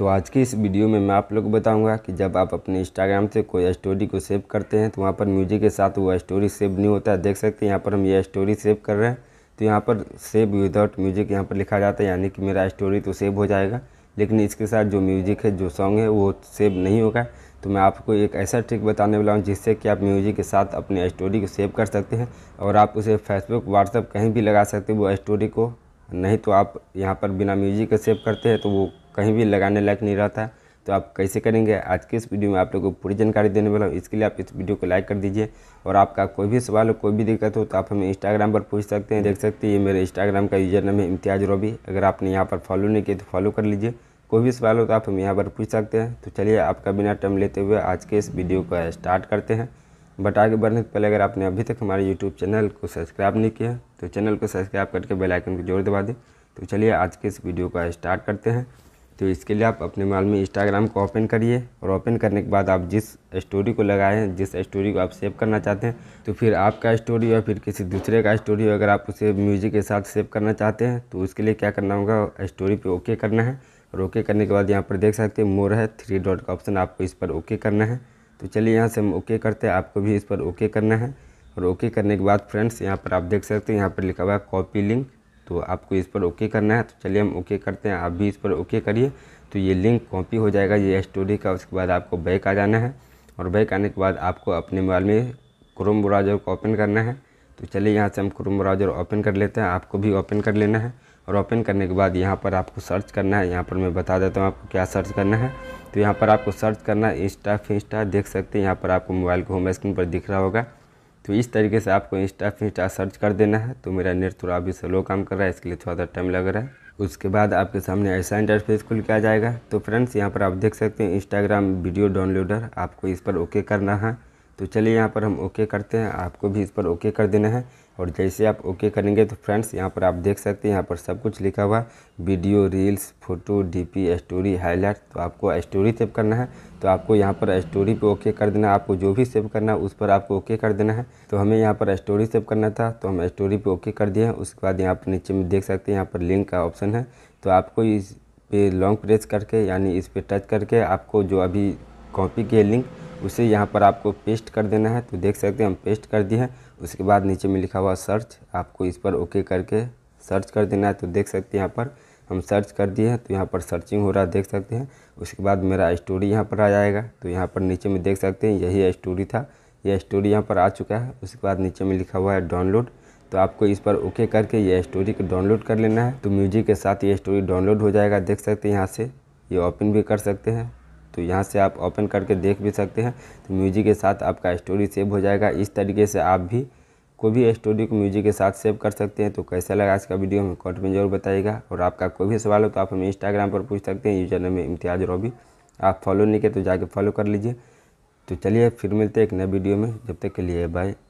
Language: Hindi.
तो आज की इस वीडियो में मैं आप लोग को बताऊंगा कि जब आप अपने इंस्टाग्राम से कोई स्टोरी को सेव करते हैं तो वहाँ पर म्यूजिक के साथ वो स्टोरी सेव नहीं होता है देख सकते हैं यहाँ पर हम ये स्टोरी सेव कर रहे हैं तो यहाँ पर सेव विदाउट म्यूजिक यहाँ पर लिखा जाता है यानी कि मेरा स्टोरी तो सेव हो जाएगा लेकिन इसके साथ जो म्यूजिक है जो सॉन्ग है वो सेव नहीं होगा तो मैं आपको एक ऐसा ट्रिक बताने वाला हूँ जिससे कि आप म्यूजिक के साथ अपने स्टोरी को सेव कर सकते हैं और आप उसे फेसबुक व्हाट्सअप कहीं भी लगा सकते हैं वो स्टोरी को नहीं तो आप यहाँ पर बिना म्यूजिक के सेव करते हैं तो वो कहीं भी लगाने लायक नहीं रहता तो आप कैसे करेंगे आज के इस वीडियो में आप लोगों को पूरी जानकारी देने वाला हूँ इसके लिए आप इस वीडियो को लाइक कर दीजिए और आपका कोई भी सवाल हो कोई भी दिक्कत हो तो आप हमें इंस्टाग्राम पर पूछ सकते हैं देख सकते हैं ये मेरे इंस्टाग्राम का यूजर नाम है इम्तियाज रोबी अगर आपने यहाँ पर फॉलो नहीं किया तो फॉलो कर लीजिए कोई भी सवाल हो तो आप हम यहाँ पर पूछ सकते हैं तो चलिए आपका बिना टाइम लेते हुए आज के इस वीडियो को स्टार्ट करते हैं बट आगे बढ़ने से पहले अगर आपने अभी तक हमारे यूट्यूब चैनल को सब्सक्राइब नहीं किया तो चैनल को सब्सक्राइब करके बेल आइकन को जोर दबा दें तो चलिए आज के इस वीडियो को स्टार्ट करते हैं तो इसके लिए आप अपने माल में इंस्टाग्राम को ओपन करिए और ओपन करने के बाद आप जिस स्टोरी को लगाए हैं जिस स्टोरी को आप सेव करना चाहते हैं तो फिर आपका स्टोरी या फिर किसी दूसरे का स्टोरी अगर आप उसे म्यूजिक के साथ सेव करना चाहते हैं तो उसके लिए क्या करना होगा स्टोरी पर ओके करना है और ओके करने के बाद यहाँ पर देख सकते हैं मोर है थ्री डॉट का ऑप्शन आपको इस पर ओके करना है तो चलिए यहाँ से हम ओके करते हैं आपको भी इस पर ओके करना है और ओके करने के बाद फ्रेंड्स यहाँ पर आप देख सकते हैं यहाँ पर लिखा हुआ है कॉपी लिंक तो आपको इस पर ओके करना है तो चलिए हम ओके करते हैं आप भी इस पर ओके करिए तो ये लिंक कॉपी हो जाएगा ये स्टोरी का उसके बाद आपको बैक आ जाना है और बैक आने के बाद आपको अपने मोबाइल में क्रोम ब्राउज़र को ओपन करना है तो चलिए यहाँ से हम क्रोम ब्राउज़र ओपन कर लेते हैं आपको भी ओपन कर लेना है और ओपन करने के बाद यहाँ पर आपको सर्च करना है यहाँ पर मैं बता देता हूँ आपको क्या सर्च करना है तो यहाँ पर आपको सर्च करना है इंस्टा फिंस्टा देख सकते हैं यहाँ पर आपको मोबाइल को होम स्क्रीन पर दिख रहा होगा तो इस तरीके से आपको इंस्टा फिंस्टा सर्च कर देना है तो मेरा नेट थोड़ा अभी स्लो काम कर रहा है इसके लिए थोड़ा सा टाइम लग रहा है उसके बाद आपके सामने ऐसा इंटरफेस खुल के आ जाएगा तो फ्रेंड्स यहाँ पर आप देख सकते हैं इंस्टाग्राम वीडियो डाउनलोडर आपको इस पर ओके करना है तो चलिए यहाँ पर हम ओके करते हैं आपको भी इस पर ओके कर देना है और जैसे आप ओके करेंगे तो फ्रेंड्स यहाँ पर आप देख सकते हैं यहाँ पर सब कुछ लिखा हुआ है video reels photo DP story highlight तो आपको स्टोरी सेव करना है तो आपको यहाँ पर स्टोरी पे ओके कर देना है आपको जो भी सेव करना है उस पर आपको ओके कर देना है तो हमें यहाँ पर स्टोरी सेव करना था तो हम स्टोरी पर ओके कर दिए हैं उसके बाद यहाँ पर नीचे में देख सकते हैं यहाँ पर लिंक का ऑप्शन है तो आपको इस पर लॉन्ग प्रेस करके यानी इस पर टच करके आपको जो अभी कॉपी किए लिंक उसे यहाँ पर आपको पेस्ट कर देना है तो देख सकते हैं हम पेस्ट कर दिए हैं उसके बाद नीचे में लिखा हुआ सर्च आपको इस पर ओके करके सर्च कर देना है तो देख सकते हैं यहाँ पर हम सर्च कर दिए हैं तो यहाँ पर सर्चिंग हो रहा है देख सकते हैं उसके बाद मेरा स्टोरी यहाँ पर आ जाएगा तो यहाँ पर नीचे में देख सकते हैं यही स्टोरी था यह स्टोरी यहाँ पर आ चुका है उसके बाद नीचे में लिखा हुआ है डाउनलोड तो आपको इस पर ओके करके यह स्टोरी को डाउनलोड कर लेना है तो म्यूजिक के साथ ये स्टोरी डाउनलोड हो जाएगा देख सकते हैं यहाँ से ये ओपन भी कर सकते हैं तो यहाँ से आप ओपन करके देख भी सकते हैं तो म्यूजिक के साथ आपका स्टोरी सेव हो जाएगा इस तरीके से आप भी कोई भी स्टोरी को म्यूजिक के साथ सेव कर सकते हैं तो कैसा लगा आज का वीडियो हमें कॉमेंट में जरूर बताइएगा और आपका कोई भी सवाल हो तो आप हमें इंस्टाग्राम पर पूछ सकते हैं यूजर में इम्तियाज रॉबी आप फॉलो नहीं किए तो जाके फॉलो कर लीजिए तो चलिए फिर मिलते हैं एक नए वीडियो में जब तक के लिए बाय